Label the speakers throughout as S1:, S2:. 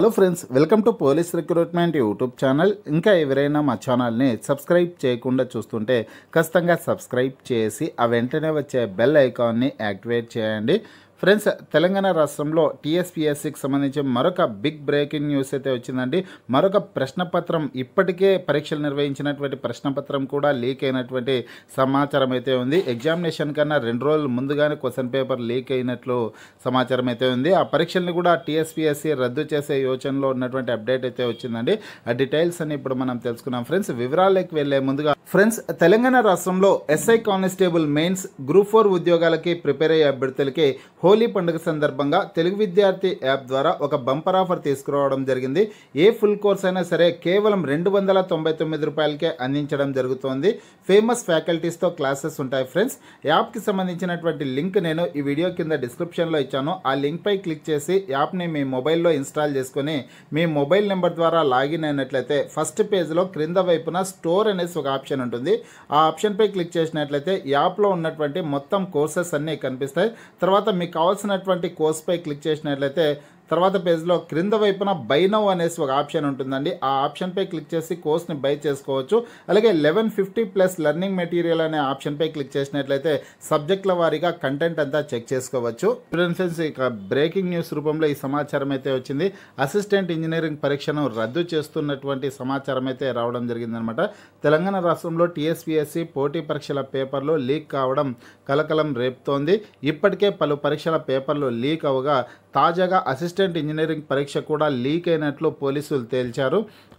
S1: hello friends welcome to police recruitment YouTube channel ఇంకా ఎవరైనా మా ఛానల్ని సబ్స్క్రైబ్ చేయకుండా చూస్తుంటే ఖచ్చితంగా సబ్స్క్రైబ్ చేసి ఆ వెంటనే వచ్చే బెల్ ఐకాన్ని యాక్టివేట్ చేయండి ఫ్రెండ్స్ తెలంగాణ రాష్ట్రంలో టీఎస్పీఎస్సికి సంబంధించి మరొక బిగ్ బ్రేకింగ్ న్యూస్ అయితే వచ్చిందండి మరొక ప్రశ్నపత్రం ఇప్పటికే పరీక్షలు నిర్వహించినటువంటి ప్రశ్నపత్రం కూడా లీక్ అయినటువంటి సమాచారం అయితే ఉంది ఎగ్జామినేషన్ కన్నా రెండు రోజులు ముందుగానే క్వశ్చన్ పేపర్ లీక్ అయినట్లు సమాచారం అయితే ఉంది ఆ పరీక్షల్ని కూడా టీఎస్పీఎస్సి రద్దు చేసే యోచనలో ఉన్నటువంటి అప్డేట్ అయితే వచ్చిందండి ఆ డీటెయిల్స్ అని ఇప్పుడు మనం తెలుసుకున్నాం ఫ్రెండ్స్ వివరాలకు వెళ్ళే ముందుగా ఫ్రెండ్స్ తెలంగాణ రాష్ట్రంలో S I constable mains group four ఉద్యోగాలకి ప్రిపేర్ అయ్యే అభ్యర్థులకి హో హోలీ పండుగ సందర్భంగా తెలుగు విద్యార్థి యాప్ ద్వారా ఒక బంపర్ ఆఫర్ తీసుకురావడం జరిగింది ఏ ఫుల్ కోర్స్ అయినా సరే కేవలం రెండు వందల తొంభై తొమ్మిది రూపాయలకే అందించడం జరుగుతోంది ఫేమస్ ఫ్యాకల్టీస్తో క్లాసెస్ ఉంటాయి ఫ్రెండ్స్ యాప్కి సంబంధించినటువంటి లింక్ నేను ఈ వీడియో కింద డిస్క్రిప్షన్లో ఇచ్చాను ఆ లింక్పై క్లిక్ చేసి యాప్ని మీ మొబైల్లో ఇన్స్టాల్ చేసుకుని మీ మొబైల్ నెంబర్ ద్వారా లాగిన్ అయినట్లయితే ఫస్ట్ పేజ్లో క్రింద వైపున స్టోర్ అనేసి ఒక ఆప్షన్ ఉంటుంది ఆ ఆప్షన్పై క్లిక్ చేసినట్లయితే యాప్లో ఉన్నటువంటి మొత్తం కోర్సెస్ అన్నీ కనిపిస్తాయి తర్వాత మీకు కావాల్సినటువంటి కోర్స్పై క్లిక్ చేసినట్లయితే తర్వాత పేజ్లో క్రింద వైపున బై అనేసి ఒక ఆప్షన్ ఉంటుందండి ఆ ఆప్షన్పై క్లిక్ చేసి కోర్స్ని బై చేసుకోవచ్చు అలాగే eleven fifty plus learning material అనే ఆప్షన్పై క్లిక్ చేసినట్లయితే సబ్జెక్టుల వారీగా కంటెంట్ అంతా చెక్ చేసుకోవచ్చు ఫ్రెండ్స్ ఇక బ్రేకింగ్ న్యూస్ రూపంలో ఈ సమాచారం అయితే వచ్చింది అసిస్టెంట్ ఇంజనీరింగ్ పరీక్షను రద్దు చేస్తున్నటువంటి సమాచారం అయితే రావడం జరిగిందనమాట తెలంగాణ రాష్ట్రంలో టీఎస్పిఎస్సి పోటీ పరీక్షల పేపర్లు లీక్ కావడం కలకలం రేపుతోంది ఇప్పటికే పలు పరీక్షల పేపర్లు లీక్ అవగా తాజాగా అసిస్టెంట్ ఇంజనీరింగ్ పరీక్ష కూడా లీక్ అయినట్లు పోలీసులు తేల్చారు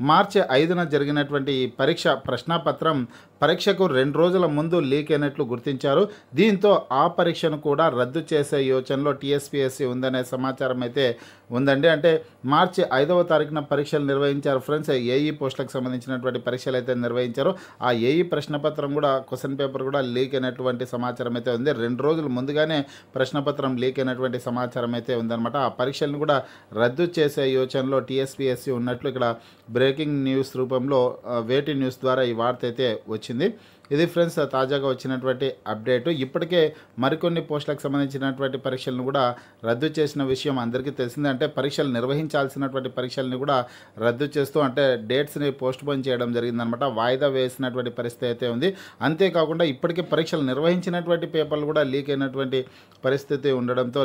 S1: మార్చి ఐదున జరిగినటువంటి ఈ పరీక్ష ప్రశ్నాపత్రం పరీక్షకు రెండు రోజుల ముందు లీక్ అయినట్లు గుర్తించారు దీంతో ఆ పరీక్షను కూడా రద్దు చేసే యోచనలో టీఎస్పీఎస్సీ ఉందనే సమాచారం అయితే ఉందండి అంటే మార్చి ఐదవ తారీఖున పరీక్షలు నిర్వహించారు ఫ్రెండ్స్ ఏఈ పోస్టులకు సంబంధించినటువంటి పరీక్షలు అయితే నిర్వహించారు ఆ ఏఈ ప్రశ్నపత్రం కూడా క్వశ్చన్ పేపర్ కూడా లీక్ అయినటువంటి సమాచారం అయితే ఉంది రెండు రోజుల ముందుగానే ప్రశ్నపత్రం లీక్ అయినటువంటి సమాచారం అయితే ఉందన్నమాట అనమాట ఆ పరీక్షలను కూడా రద్దు చేసే యోచనలో టీఎస్పీఎస్సీ ఉన్నట్లు ఇక్కడ బ్రేకింగ్ న్యూస్ రూపంలో వేటి న్యూస్ ద్వారా ఈ వార్త అయితే వచ్చింది ఇది ఫ్రెండ్స్ తాజాగా వచ్చినటువంటి అప్డేటు ఇప్పటికే మరికొన్ని పోస్టులకు సంబంధించినటువంటి పరీక్షలను కూడా రద్దు చేసిన విషయం అందరికీ తెలిసిందే అంటే పరీక్షలు నిర్వహించాల్సినటువంటి పరీక్షల్ని కూడా రద్దు చేస్తూ అంటే డేట్స్ని పోస్ట్ పోన్ చేయడం జరిగిందనమాట వాయిదా వేసినటువంటి పరిస్థితి అయితే ఉంది అంతేకాకుండా ఇప్పటికే పరీక్షలు నిర్వహించినటువంటి పేపర్లు కూడా లీక్ అయినటువంటి పరిస్థితి ఉండడంతో